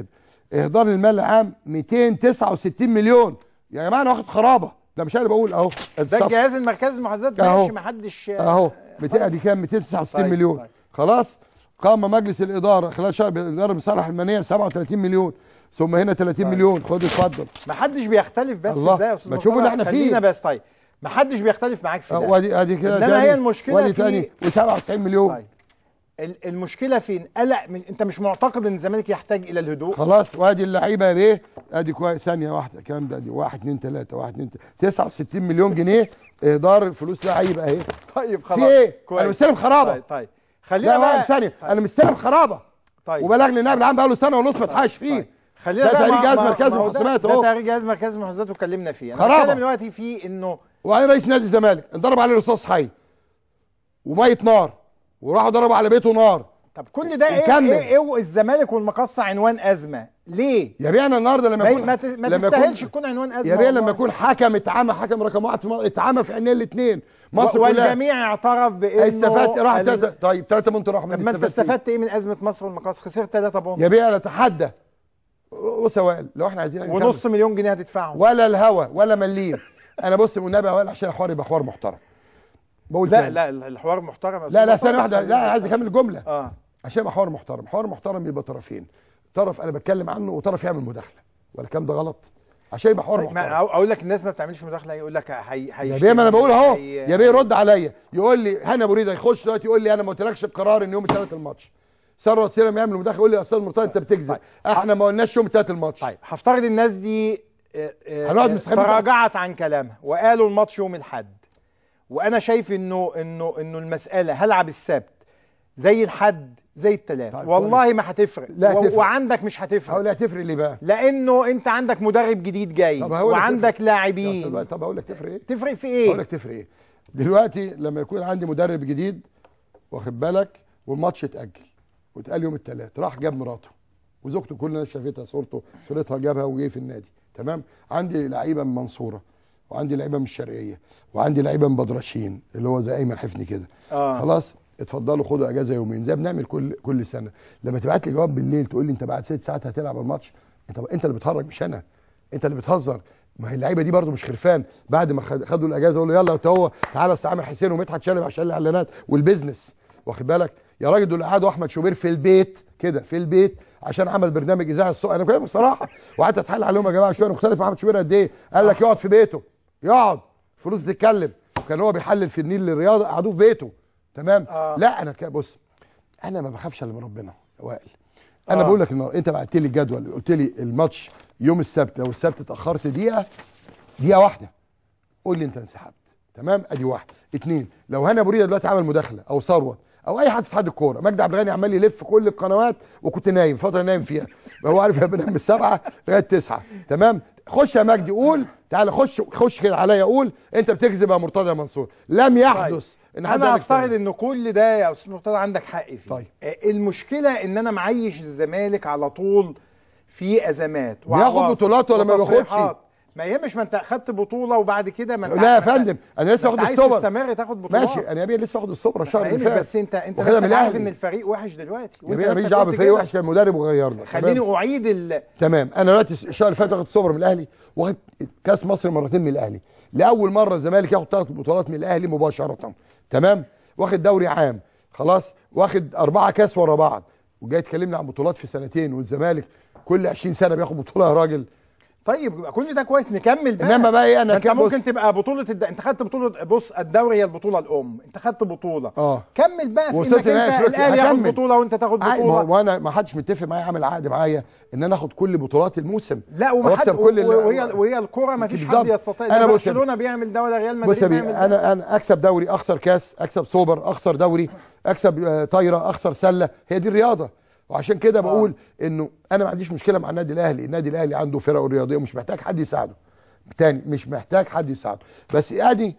الرواتب اهدار المال العام 269 مليون يا جماعه انا واخد خرابه ده مش انا بقول اهو ده الجهاز المركزي للمحافظات ما حدش اهو ادي كام 269 طيب، مليون طيب. خلاص قام مجلس الاداره خلال شهر الاداره بصالح المنيه ب 37 مليون ثم هنا 30 طيب. مليون خد اتفضل ما حدش بيختلف بس الله. ده يا استاذ ما تشوفوا اللي احنا فيه بس طيب ما حدش بيختلف معاك في أه، ده ادي ادي كده انما هي المشكله في تاني إيه؟ و97 مليون طيب. المشكله فين قلق انت مش معتقد ان الزمالك يحتاج الى الهدوء خلاص وادي اللعيبه يا بيه ادي كويس ثانيه واحده الكلام ده دي 1 2 3 1 2 69 مليون جنيه اهدار فلوس لعيبه اهي طيب خلاص في ايه كويس. انا مستلم خرابه طيب, طيب. خلينا بقى ثانيه طيب. انا مستلم خرابه طيب وبلغني النائب العام بقى له سنه ونص ما طيب، اتحقش فيه طيب. خلينا ده تهريج جهاز مركز المحاسبات اهو ده تهريج جهاز مركز المحاسبات واتكلمنا فيه انا بتكلم دلوقتي فيه انه وعين رئيس نادي الزمالك انضرب عليه رصاص حي وميه نار وراحوا ضربوا على بيته نار طب كل ده ايه ايه, إيه الزمالك والمقصه عنوان ازمه ليه يا بيه انا النهارده لما يكون ما, تستاهلش تكون عنوان ازمه يا بيه لما يكون حكم اتعمى حكم رقم واحد في اتعمى في عينيه الاثنين مصر كلها والجميع اعترف بانه استفدت راح قال... طيب ثلاثه بونت راحوا من ما انت استفدت ايه, إيه من ازمه مصر والمقص خسرت ثلاثه بونت يا بيه انا اتحدى وسوال لو احنا عايزين ونص مليون جنيه هتدفعهم ولا الهوا ولا مليم انا بص والنبي عشان الحوار يبقى حوار محترم بقول لا لا الحوار محترم لا لا ثانيه واحده لا عايز اكمل الجمله اه عشان يبقى حوار محترم حوار محترم يبقى طرفين طرف انا بتكلم عنه وطرف يعمل مداخله ولا الكلام ده غلط عشان يبقى حوار طيب، محترم اقول لك الناس ما بتعملش مداخله يقول لك هي هي يا بيه ما انا بقول اهو يا بيه يرد عليا يقول لي هاني ابو ريده يخش دلوقتي يقول لي انا ما قلتلكش القرار ان يوم الثلاث الماتش ثروت سيرم يعمل مداخله يقول لي يا استاذ مرتضى انت بتكذب طيب، احنا ما قلناش يوم الثلاث الماتش طيب هفترض الناس دي آه، آه، تراجعت عن كلامها وقالوا الماتش يوم الاحد وانا شايف انه انه انه المساله هلعب السبت زي الحد زي الثلاث طيب والله ما هتفرق لا و... هتفرق. وعندك مش هتفرق هقول لك هتفرق ليه بقى لانه انت عندك مدرب جديد جاي طب وعندك لاعبين طب هقول لك تفرق ايه تفرق في ايه هقول لك تفرق ايه دلوقتي لما يكون عندي مدرب جديد واخد بالك والماتش اتاجل واتقال يوم الثلاث راح جاب مراته وزوجته كل الناس شافتها صورته صورتها جابها وجاي في النادي تمام عندي لعيبه من منصوره وعندي لعيبه من الشرقيه وعندي لعيبه من بدرشين اللي هو زي ايمن حفني كده آه. خلاص اتفضلوا خدوا اجازه يومين زي بنعمل كل كل سنه لما تبعت لي جواب بالليل تقول لي انت بعد ست ساعات هتلعب الماتش انت انت اللي بتهرج مش انا انت اللي بتهزر ما هي اللعيبه دي برده مش خرفان بعد ما خدوا الاجازه يقول له يلا انت هو تعالى استعمل حسين ومدحت شلبي عشان الاعلانات والبيزنس واخد بالك يا راجل دول قعدوا احمد شوبير في البيت كده في البيت عشان عمل برنامج اذاعه الصبح انا بصراحه وقعدت اتحايل عليهم يا جماعه شويه مختلف مع احمد شوبير قد ايه قال لك يقعد في بيته يقعد فلوس تتكلم وكان هو بيحلل في النيل للرياضه قعدوه في بيته تمام آه. لا انا بص انا ما بخافش الا من ربنا وائل انا آه. بقول لك انت بعت لي الجدول قلت لي الماتش يوم السبت لو السبت اتاخرت دقيقه دقيقه واحده قول لي انت انسحبت تمام ادي واحد اتنين لو هاني ابو ريده دلوقتي عمل مداخله او ثروت او اي حد في اتحاد الكوره مجدي عبد الغني عمال يلف كل القنوات وكنت نايم فتره نايم فيها هو عارف بنام من السبعه لغايه تسعه تمام خش يا مجدي قول تعالى خش خش كده عليا قول انت بتكذب يا مرتضى يا منصور لم طيب، يحدث طيب. ان حد انا افترض ان كل ده يا استاذ مرتضى عندك حق فيه طيب. آه، المشكله ان انا معيش الزمالك على طول في ازمات بياخد بطولات ولا ما بياخدش ما يهمش ما انت اخدت بطوله وبعد كده ما لا يا فندم انا لسه واخد السوبر عايز تستمر تاخد بطوله ماشي انا لسه واخد السوبر الشهر اللي فات بس انت انت لسه عارف ان الفريق وحش دلوقتي وانت ماليش دعوه بالفريق وحش كان مدرب وغيرنا خليني اعيد ال... تمام انا دلوقتي الشهر اللي فات واخد السوبر من الاهلي واخد كاس مصر مرتين من الاهلي لاول مره الزمالك ياخد ثلاث بطولات من الاهلي مباشره تمام واخد دوري عام خلاص واخد اربعه كاس ورا بعض وجاي تكلمني عن بطولات في سنتين والزمالك كل 20 سنه بياخد بطوله يا راجل طيب يبقى كل ده كويس نكمل بقى انما بقى ايه انا انت ممكن تبقى بطوله الد... انت خدت بطوله بص الدوري هي البطوله الام انت خدت بطوله اه كمل بقى في انك انت الاهلي ياخد بطوله وانت تاخد بطوله وانا ما حدش متفق معايا عامل عقد معايا ان انا اخد كل بطولات الموسم لا وما حد كل وهي وهي الكوره ما فيش حد يستطيع انا برشلونه بيعمل ده ولا ريال مدريد بيعمل ده. انا انا اكسب دوري اخسر كاس اكسب سوبر اخسر دوري اكسب آه، طايره اخسر سله هي دي الرياضه وعشان كده آه. بقول انه انا ما عنديش مشكله مع النادي الاهلي النادي الاهلي عنده فرقه رياضيه ومش محتاج حد يساعده تاني مش محتاج حد يساعده بس ادي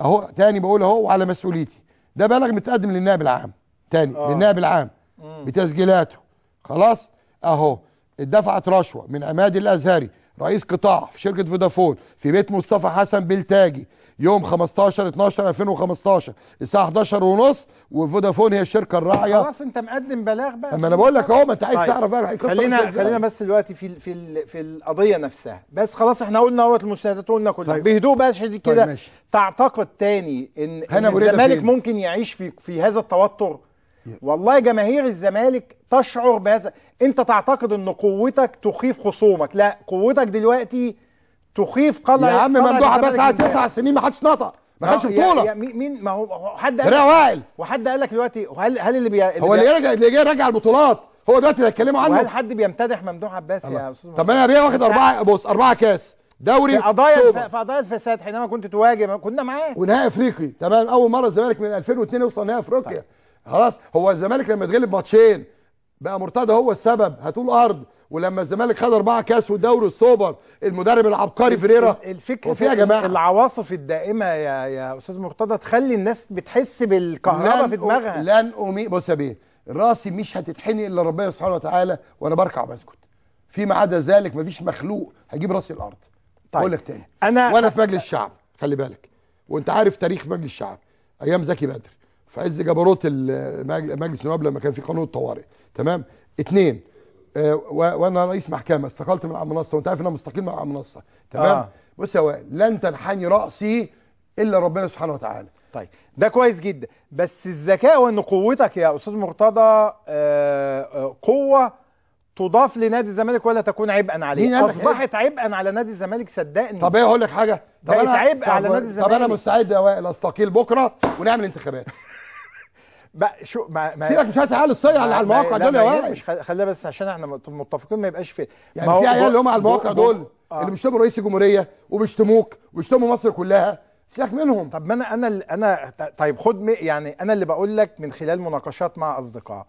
اهو تاني بقول اهو وعلى مسؤوليتي ده بلغ متقدم للنائب العام تاني آه. للنائب العام م. بتسجيلاته خلاص اهو اتدفعت رشوه من عماد الازهري رئيس قطاع في شركه فودافون في بيت مصطفى حسن بلتاجي يوم 15 12 2015 الساعه 11 ونص وفودافون هي الشركه الراعيه خلاص انت مقدم بلاغ بقى اما انا بقول لك اهو ما انت عايز طيب. تعرف بقى خلينا خلينا بس دلوقتي في في في القضيه نفسها بس خلاص احنا قلنا اهوت المشاهدات قلنا كلها طيب. بهدوء بقى شديد طيب، كده طيب تعتقد تاني ان, إن الزمالك ممكن يعيش في في هذا التوتر والله جماهير الزمالك تشعر بهذا انت تعتقد ان قوتك تخيف خصومك لا قوتك دلوقتي تخيف قلع يا عم ممدوحه بس قعد تسع سنين ما حدش نطق ما خدش بطوله مين ما هو حد قال وائل وحد قال لك دلوقتي هل هل اللي بي... هو اللي يرجع اللي جاي يرجع البطولات هو دلوقتي اللي هيتكلموا عنه هل حد بيمتدح ممدوح عباس يا استاذ طب انا بيه واخد اربعه بص اربعه كاس دوري في قضايا في قضايا الفساد حينما كنت تواجه كنا معاه ونهائي افريقي تمام اول مره الزمالك من 2002 يوصل نهائي افريقيا طيب. خلاص هو الزمالك لما يتغلب ماتشين بقى مرتضى هو السبب هاتوا له ارض ولما الزمالك خد اربعه كاس ودوري السوبر المدرب العبقري فيريرا الفكره وفي يا جماعه العواصف الدائمه يا يا استاذ مرتضى تخلي الناس بتحس بالكهرباء في دماغها لن امي بص يا بيه راسي مش هتتحني الا ربنا سبحانه وتعالى وانا بركع وبسكت فيما عدا ذلك مفيش مخلوق هجيب راسي الارض طيب اقول لك تاني انا وانا في مجلس الشعب خلي بالك وانت عارف تاريخ مجلس الشعب ايام زكي بدر في عز جبروت مجلس النواب لما كان في قانون الطوارئ تمام اتنين آه، وانا رئيس محكمه استقلت من على المنصه وانت عارف ان انا مستقيل من على المنصه تمام آه. بص يا وائل لن تنحني راسي الا ربنا سبحانه وتعالى طيب ده كويس جدا بس الذكاء وان قوتك يا استاذ مرتضى آه، آه، قوه تضاف لنادي الزمالك ولا تكون عبئا عليه اصبحت عبئا على نادي الزمالك صدقني طب ايه اقول لك حاجه طب انا عبء على نادي الزمالك طب انا مستعد يا وائل استقيل بكره ونعمل انتخابات بقى شو ما ما سيبك مش هتعال عيال الصيع اللي على المواقع دول يا مش خلينا بس عشان احنا متفقين ما يبقاش في يعني في عيال اللي هم على المواقع دول آه. اللي بيشتموا رئيس الجمهوريه وبيشتموك وبيشتموا مصر كلها سيبك منهم طب ما انا انا انا طيب خد يعني انا اللي بقول لك من خلال مناقشات مع اصدقاء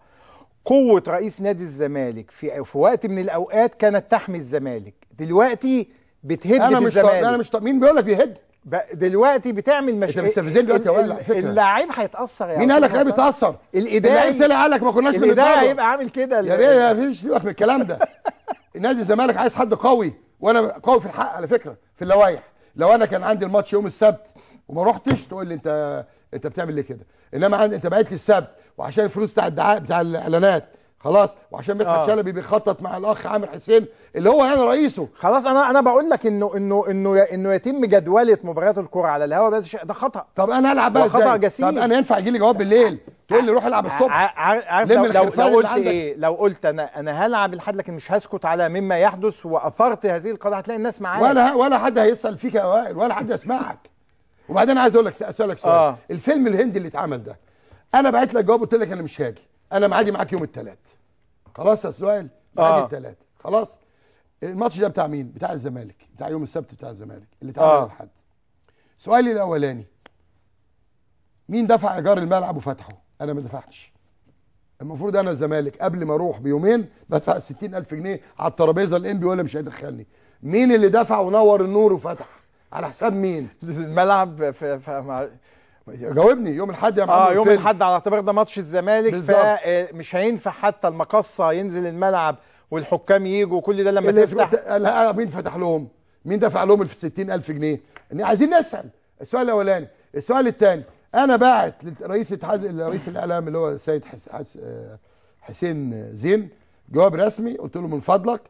قوه رئيس نادي الزمالك في في وقت من الاوقات كانت تحمي الزمالك دلوقتي بتهد أنا في مش الزمالك انا مش انا مش مين بيقول لك بيهد دلوقتي بتعمل مشاكل انت مستفزني دلوقتي يا وائل اللاعب هيتاثر يعني مين قال لك اللاعب يتاثر؟ اللاعب طلع قال لك ما كناش الاداري هيبقى عامل كده يا بيه يا فيش سيبك من الكلام ده نادي الزمالك عايز حد قوي وانا قوي في الحق على فكره في اللوائح لو انا كان عندي الماتش يوم السبت وما رحتش تقول لي انت انت بتعمل ليه كده انما انت بعت لي السبت وعشان الفلوس بتاع الدعاء بتاع الاعلانات خلاص وعشان مدحت آه. شلبي بيخطط مع الاخ عامر حسين اللي هو يعني رئيسه خلاص انا انا بقول لك انه انه انه انه يتم جدوله مباريات الكره على الهواء بس ده خطا طب انا العب بقى خطا جسيم طب انا ينفع يجي لي جواب بالليل تقول لي روح العب الصبح عارف لو, لو, لو قلت ايه لو قلت انا انا هلعب لحد لكن مش هسكت على مما يحدث واثرت هذه القضيه هتلاقي الناس معايا ولا ولا حد هيسال فيك يا وائل ولا حد يسمعك وبعدين عايز اقول لك اسالك سؤال آه. الفيلم الهندي اللي اتعمل ده انا بعت لك جواب قلت لك انا مش هاجي انا معادي معاك يوم الثلاث خلاص يا سؤال معادي آه. الثلاث خلاص الماتش ده بتاع مين بتاع الزمالك بتاع يوم السبت بتاع الزمالك اللي اتعمل آه. الحد سؤالي الاولاني مين دفع ايجار الملعب وفتحه انا ما دفعتش المفروض انا الزمالك قبل ما اروح بيومين بدفع 60000 جنيه على الترابيزه الام بي ولا مش هيدخلني مين اللي دفع ونور النور وفتح على حساب مين الملعب في, في جاوبني يوم الاحد يا معلم اه يوم الاحد على اعتبار ده ماتش الزمالك فمش هينفع حتى المقصه ينزل الملعب والحكام يجوا وكل ده لما تفتح لا مين فتح لهم؟ مين دفع لهم ال 60000 جنيه؟ عايزين نسال السؤال الاولاني، السؤال الثاني انا باعت لرئيس اتحاد رئيس الاعلام اللي هو السيد حس... حس... حسين زين جواب رسمي قلت له من فضلك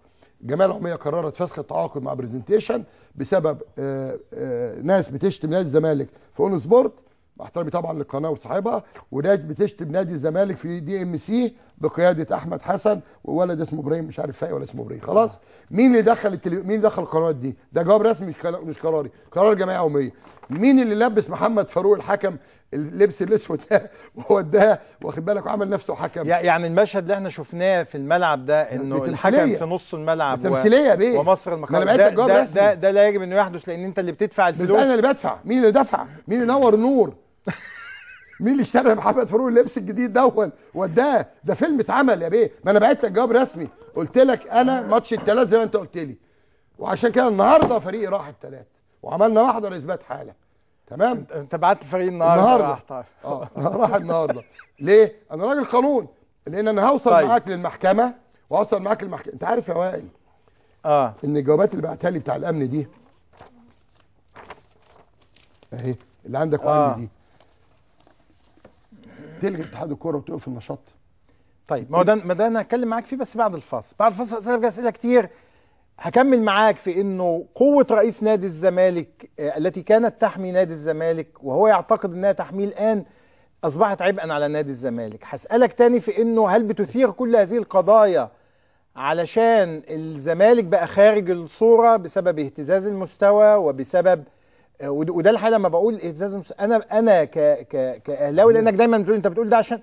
جمال عميه قررت فسخ التعاقد مع برزنتيشن بسبب آآ آه، آآ آه، ناس بتشتم نادي الزمالك في اون سبورت باحترامي طبعا للقناه وصاحبها وناس بتشتم نادي الزمالك في دي ام سي بقياده احمد حسن وولد اسمه ابراهيم مش عارف فايق ولا اسمه ابراهيم خلاص مين اللي دخل التلي... مين اللي دخل القنوات دي ده جواب رسمي مش مش قراري قرار جمعيه عموميه مين اللي لبس محمد فاروق الحكم اللبس الاسود ده ووداه واخد بالك وعمل نفسه حكم يعني المشهد اللي احنا شفناه في الملعب ده انه الحكم في نص الملعب تمثيليه بيه ومصر المقاولة ده, ده, ده, ده لا يجب انه يحدث لان انت اللي بتدفع الفلوس بس انا اللي بدفع مين اللي دفع مين اللي نور النور مين اللي اشترى محمد فاروق اللبس الجديد دون وداه ده فيلم اتعمل يا بيه ما انا بعت لك جواب رسمي قلت لك انا ماتش الثلاث زي ما انت قلت لي وعشان كده النهارده فريق راح الثلاث وعملنا محضر اثبات حاله تمام انت بعت الفريق النهارده النهارده راح طيب اه راح النهارده ليه انا راجل قانون لان انا هوصل طيب. معاك للمحكمه واوصل معاك للمحكمه انت عارف يا وائل اه ان الجوابات اللي بعتها لي بتاع الامن دي اهي اللي عندك آه. وعندي دي تلغي اتحاد الكوره وتقفل النشاط طيب ما هو ده ما ده انا هتكلم معاك فيه بس بعد الفاصل بعد الفاصل اسالك اسئله كتير هكمل معاك في انه قوه رئيس نادي الزمالك آه، التي كانت تحمي نادي الزمالك وهو يعتقد انها تحميه الان اصبحت عبئا على نادي الزمالك هسالك تاني في انه هل بتثير كل هذه القضايا علشان الزمالك بقى خارج الصوره بسبب اهتزاز المستوى وبسبب آه، وده الحقيقه لما بقول اهتزاز انا انا ك ك كاهلاوي لانك دايما بتقول انت بتقول ده عشان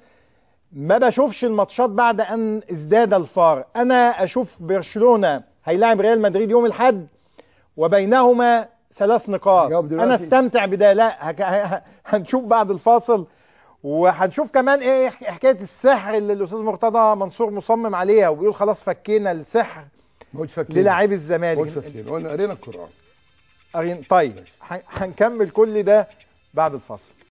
ما بشوفش الماتشات بعد ان ازداد الفار انا اشوف برشلونه هيلاعب ريال مدريد يوم الاحد وبينهما ثلاث نقاط انا استمتع بده لا هك... هنشوف بعد الفاصل وهنشوف كمان ايه حكايه السحر اللي الاستاذ مرتضى منصور مصمم عليها وبيقول خلاص فكينا السحر للاعبي الزمالك قلنا قرينا القران طيب هنكمل كل ده بعد الفصل